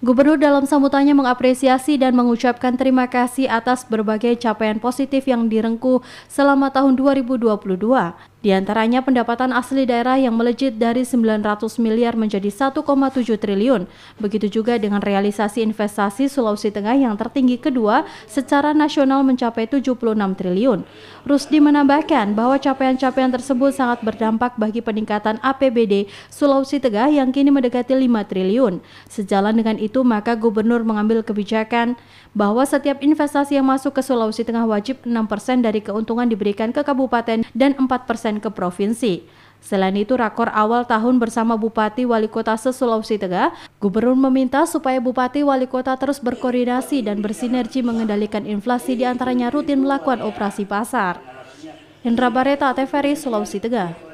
Gubernur dalam sambutannya mengapresiasi dan mengucapkan terima kasih atas berbagai capaian positif yang direngkuh selama tahun 2022. Di antaranya pendapatan asli daerah yang melejit dari 900 miliar menjadi 1,7 triliun. Begitu juga dengan realisasi investasi Sulawesi Tengah yang tertinggi kedua secara nasional mencapai 76 triliun. Rusdi menambahkan bahwa capaian-capaian tersebut sangat berdampak bagi peningkatan APBD Sulawesi Tengah yang kini mendekati 5 triliun. Sejalan dengan itu maka gubernur mengambil kebijakan bahwa setiap investasi yang masuk ke Sulawesi Tengah wajib 6% dari keuntungan diberikan ke kabupaten dan 4% difokuskan ke provinsi. Selain itu, rakor awal tahun bersama Bupati Wali Kota sulawesi Tengah, Gubernur meminta supaya Bupati Wali Kota terus berkoordinasi dan bersinergi mengendalikan inflasi diantaranya rutin melakukan operasi pasar. Hendra Bareta, TVRI, Sulawesi Tengah.